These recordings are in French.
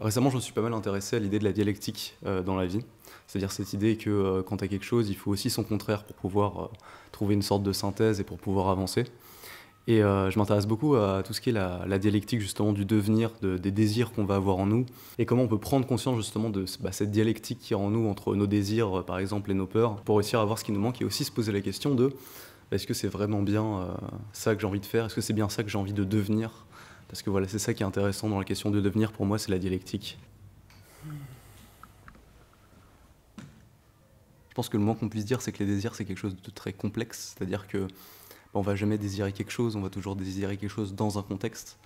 Récemment, je me suis pas mal intéressé à l'idée de la dialectique euh, dans la vie. C'est-à-dire cette idée que euh, quand tu as quelque chose, il faut aussi son contraire pour pouvoir euh, trouver une sorte de synthèse et pour pouvoir avancer. Et je m'intéresse beaucoup à tout ce qui est la, dialectique justement du devenir, des désirs qu'on va avoir en nous, et comment on peut prendre conscience justement de bah, cette dialectique qui est en nous entre nos désirs par exemple et nos peurs, pour réussir à voir ce qui nous manque et aussi se poser la question de est-ce que c'est vraiment bien ça que j'ai envie de faire, est-ce que c'est bien ça que j'ai envie de devenir parce que voilà, c'est ça qui est intéressant dans la question de devenir, pour moi, c'est la dialectique. Je pense que le moins qu'on puisse dire, c'est que les désirs, c'est quelque chose de très complexe. C'est-à-dire que ben, on va jamais désirer quelque chose, on va toujours désirer quelque chose dans un contexte.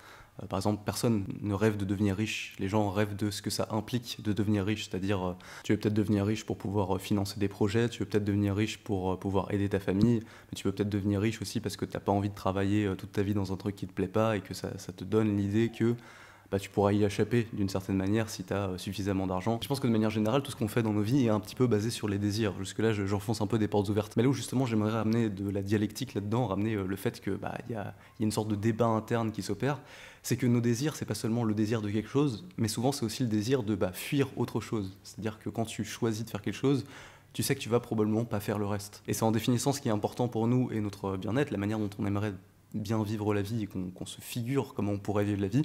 Euh, par exemple, personne ne rêve de devenir riche. Les gens rêvent de ce que ça implique de devenir riche. C'est-à-dire, euh, tu veux peut-être devenir riche pour pouvoir euh, financer des projets, tu veux peut-être devenir riche pour pouvoir aider ta famille, mais tu veux peut-être devenir riche aussi parce que tu n'as pas envie de travailler toute ta vie dans un truc qui ne te plaît pas et que ça te donne l'idée que bah, tu pourras y échapper d'une certaine manière si tu as euh, suffisamment d'argent. Je pense que de manière générale, tout ce qu'on fait dans nos vies est un petit peu basé sur les désirs. Jusque-là, j'enfonce un peu des portes ouvertes. Mais là où justement j'aimerais ramener de la dialectique là-dedans, ramener euh, le fait qu'il bah, y, a, une sorte de débat interne qui s'opère, c'est que nos désirs, c'est pas seulement le désir de quelque chose, mais souvent c'est aussi le désir de bah, fuir autre chose. C'est-à-dire que quand tu choisis de faire quelque chose, tu sais que tu vas probablement pas faire le reste. Et c'est en définissant ce qui est important pour nous et notre bien-être, la manière dont on aimerait bien vivre la vie et qu'on se figure comment on pourrait vivre la vie,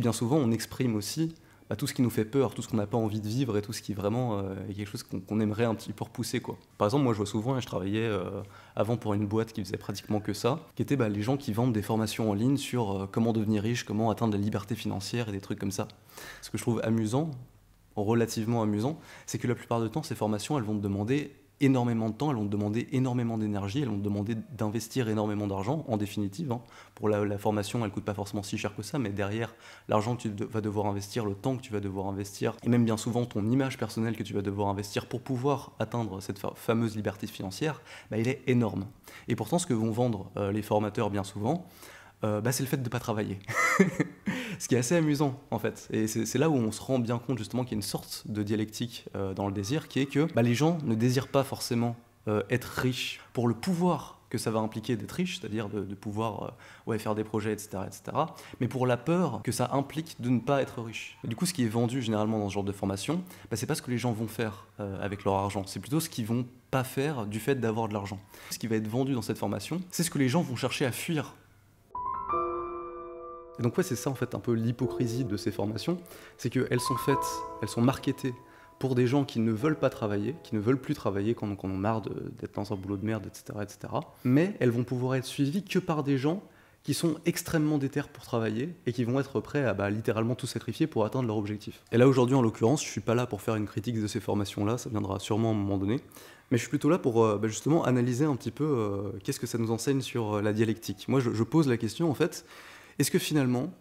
bien souvent, on exprime aussi bah, tout ce qui nous fait peur, tout ce qu'on n'a pas envie de vivre et tout ce qui vraiment euh, quelque chose qu'on aimerait un petit peu repousser. Quoi. Par exemple, moi je vois souvent, et hein, je travaillais euh, avant pour une boîte qui faisait pratiquement que ça, qui était bah, les gens qui vendent des formations en ligne sur euh, comment devenir riche, comment atteindre la liberté financière et des trucs comme ça. Ce que je trouve amusant, relativement amusant, c'est que la plupart du temps, ces formations, elles vont te demander énormément de temps, elles ont demandé énormément d'énergie, elles ont demandé d'investir énormément d'argent, en définitive. Hein. Pour la, formation, elle coûte pas forcément si cher que ça, mais derrière, l'argent que tu vas devoir investir, le temps que tu vas devoir investir, et même bien souvent ton image personnelle que tu vas devoir investir pour pouvoir atteindre cette fameuse liberté financière, bah, il est énorme. Et pourtant, ce que vont vendre euh, les formateurs bien souvent, euh, bah, c'est le fait de ne pas travailler. ce qui est assez amusant en fait. Et c'est là où on se rend bien compte justement qu'il y a une sorte de dialectique euh, dans le désir qui est que bah, les gens ne désirent pas forcément euh, être riches pour le pouvoir que ça va impliquer d'être riche, c'est-à-dire de, pouvoir euh, ouais, faire des projets, etc., etc., mais pour la peur que ça implique de ne pas être riche. du coup, ce qui est vendu généralement dans ce genre de formation, bah, c'est pas ce que les gens vont faire avec leur argent, c'est plutôt ce qu'ils vont pas faire du fait d'avoir de l'argent. Ce qui va être vendu dans cette formation, c'est ce que les gens vont chercher à fuir et donc ouais, c'est ça en fait un peu l'hypocrisie de ces formations, c'est qu'elles sont faites, elles sont marketées pour des gens qui ne veulent pas travailler, qui ne veulent plus travailler, quand on, en a marre d'être dans un boulot de merde, etc., etc. Mais elles vont pouvoir être suivies que par des gens qui sont extrêmement déterres pour travailler et qui vont être prêts à bah, littéralement tout sacrifier pour atteindre leur objectif. Et là aujourd'hui en l'occurrence, je suis pas là pour faire une critique de ces formations-là, ça viendra sûrement à un moment donné, mais je suis plutôt là pour euh, bah, justement analyser un petit peu euh, qu'est-ce que ça nous enseigne sur euh, la dialectique. Moi je, je pose la question en fait, est-ce que finalement,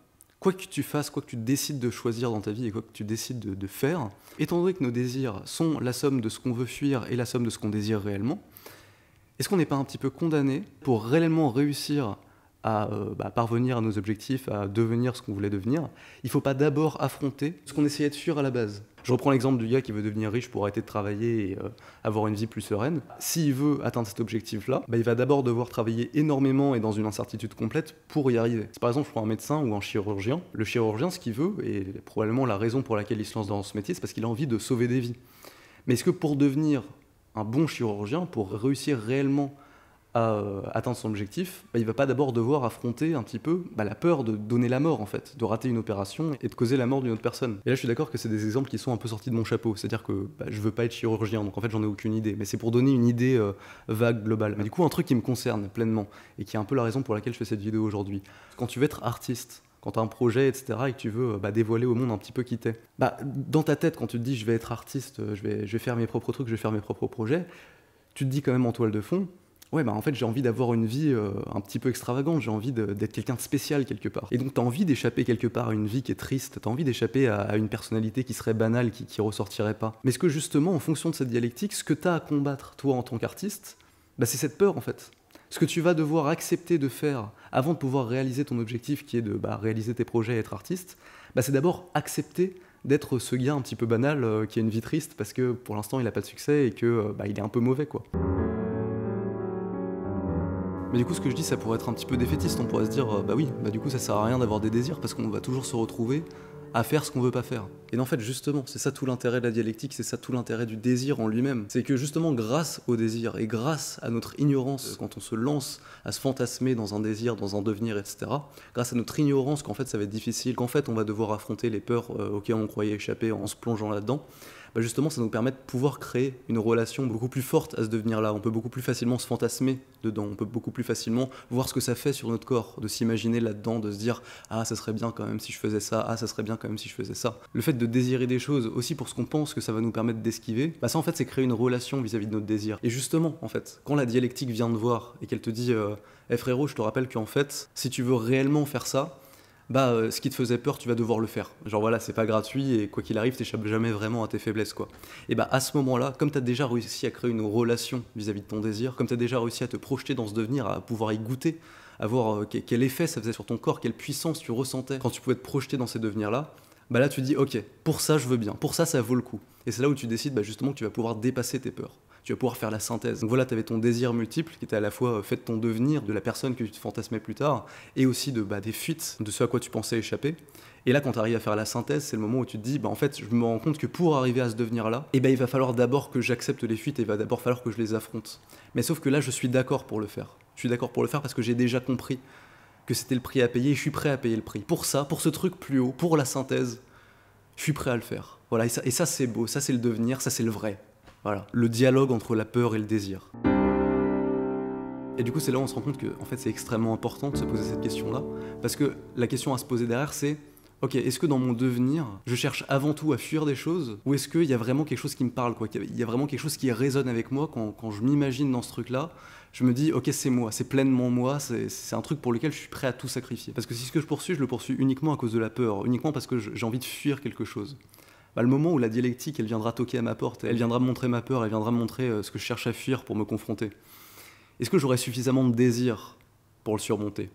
quoi que tu fasses, quoi que tu décides de choisir dans ta vie et quoi que tu décides de, faire, étant donné que nos désirs sont la somme de ce qu'on veut fuir et la somme de ce qu'on désire réellement, est-ce qu'on n'est pas un petit peu condamné pour réellement réussir à euh, bah, parvenir à nos objectifs, à devenir ce qu'on voulait devenir, il ne faut pas d'abord affronter ce qu'on essayait de fuir à la base. Je reprends l'exemple du gars qui veut devenir riche pour arrêter de travailler et euh, avoir une vie plus sereine. S'il veut atteindre cet objectif-là, bah, il va d'abord devoir travailler énormément et dans une incertitude complète pour y arriver. par exemple pour un médecin ou un chirurgien, le chirurgien ce qu'il veut, et probablement la raison pour laquelle il se lance dans ce métier, c'est parce qu'il a envie de sauver des vies. Mais est-ce que pour devenir un bon chirurgien, pour réussir réellement à euh, atteindre son objectif, il bah, il va pas d'abord devoir affronter un petit peu bah, la peur de donner la mort en fait, de rater une opération et de causer la mort d'une autre personne. Et là je suis d'accord que c'est des exemples qui sont un peu sortis de mon chapeau, c'est-à-dire que bah, je veux pas être chirurgien, donc en fait j'en ai aucune idée, mais c'est pour donner une idée euh, vague, globale. Mais du coup un truc qui me concerne pleinement et qui est un peu la raison pour laquelle je fais cette vidéo aujourd'hui. Quand tu veux être artiste, quand tu as un projet, etc., et que tu veux euh, bah, dévoiler au monde un petit peu qui t'es. dans ta tête, quand tu te dis je vais être artiste, je vais, je vais faire mes propres trucs, je vais faire mes propres projets, tu te dis quand même en toile de fond, ouais, bah en fait, j'ai envie d'avoir une vie euh, un petit peu extravagante, j'ai envie d'être quelqu'un de spécial quelque part. Et donc, t'as envie d'échapper quelque part à une vie qui est triste, t'as envie d'échapper à, une personnalité qui serait banale, qui, ressortirait pas. Mais ce que justement, en fonction de cette dialectique, ce que t'as à combattre, toi, en tant qu'artiste, bah, c'est cette peur en fait. Ce que tu vas devoir accepter de faire avant de pouvoir réaliser ton objectif qui est de bah, réaliser tes projets et être artiste, bah, c'est d'abord accepter d'être ce gars un petit peu banal euh, qui a une vie triste parce que pour l'instant il n'a pas de succès et que euh, bah, il est un peu mauvais quoi. Mais du coup, ce que je dis, ça pourrait être un petit peu défaitiste. On pourrait se dire, euh, bah oui, bah du coup, ça sert à rien d'avoir des désirs parce qu'on va toujours se retrouver à faire ce qu'on veut pas faire. Et en fait, justement, c'est ça tout l'intérêt de la dialectique, c'est ça tout l'intérêt du désir en lui-même. C'est que justement, grâce au désir et grâce à notre ignorance, quand on se lance à se fantasmer dans un désir, dans un devenir, etc., grâce à notre ignorance qu'en fait ça va être difficile, qu'en fait on va devoir affronter les peurs euh, auxquelles on croyait échapper en se plongeant là-dedans, bah, justement, ça nous permet de pouvoir créer une relation beaucoup plus forte à ce devenir-là. On peut beaucoup plus facilement se fantasmer dedans, on peut beaucoup plus facilement voir ce que ça fait sur notre corps, de s'imaginer là-dedans, de se dire Ah, ça serait bien quand même si je faisais ça, ah, ça serait bien quand même si je faisais ça. Le fait de désirer des choses aussi pour ce qu'on pense que ça va nous permettre d'esquiver, bah ça en fait, c'est créer une relation vis-à-vis de notre désir. Et justement, en fait, quand la dialectique vient de voir et qu'elle te dit euh, Eh frérot, je te rappelle qu'en fait, si tu veux réellement faire ça, bah, euh, ce qui te faisait peur, tu vas devoir le faire. Genre voilà, c'est pas gratuit et quoi qu'il arrive, t'échappes jamais vraiment à tes faiblesses quoi. Et bah à ce moment-là, comme t'as déjà réussi à créer une relation vis-à-vis de ton désir, comme t'as déjà réussi à te projeter dans ce devenir, à pouvoir y goûter, à voir euh, quel effet ça faisait sur ton corps, quelle puissance tu ressentais quand tu pouvais te projeter dans ces devenirs-là, bah là tu dis ok, pour ça je veux bien, pour ça ça vaut le coup. Et c'est là où tu décides bah, justement que tu vas pouvoir dépasser tes peurs. Tu vas pouvoir faire la synthèse. Donc voilà, tu avais ton désir multiple qui était à la fois euh, fait de ton devenir, de la personne que tu te fantasmais plus tard, et aussi de bah, des fuites, de ce à quoi tu pensais échapper. Et là, quand tu arrives à faire la synthèse, c'est le moment où tu te dis, bah en fait, je me rends compte que pour arriver à ce devenir-là, eh ben, il va falloir d'abord que j'accepte les fuites et il va d'abord falloir que je les affronte. Mais sauf que là, je suis d'accord pour le faire. Je suis d'accord pour le faire parce que j'ai déjà compris que c'était le prix à payer, et je suis prêt à payer le prix. Pour ça, pour ce truc plus haut, pour la synthèse, je suis prêt à le faire. Voilà, et ça, c'est beau, ça c'est le devenir, ça c'est le vrai. Voilà, le dialogue entre la peur et le désir. Et du coup, c'est là où on se rend compte que en fait, c'est extrêmement important de se poser cette question-là, parce que la question à se poser derrière, c'est ok, est-ce que dans mon devenir, je cherche avant tout à fuir des choses Ou est-ce qu'il y a vraiment quelque chose qui me parle, quoi Il y a vraiment quelque chose qui résonne avec moi quand, je m'imagine dans ce truc-là je me dis, ok, c'est moi, c'est pleinement moi, c'est un truc pour lequel je suis prêt à tout sacrifier. Parce que si ce que je poursuis, je le poursuis uniquement à cause de la peur, uniquement parce que j'ai envie de fuir quelque chose. Bah, le moment où la dialectique, elle viendra toquer à ma porte, elle viendra me montrer ma peur, elle viendra me montrer euh, ce que je cherche à fuir pour me confronter. Est-ce que j'aurai suffisamment de désir pour le surmonter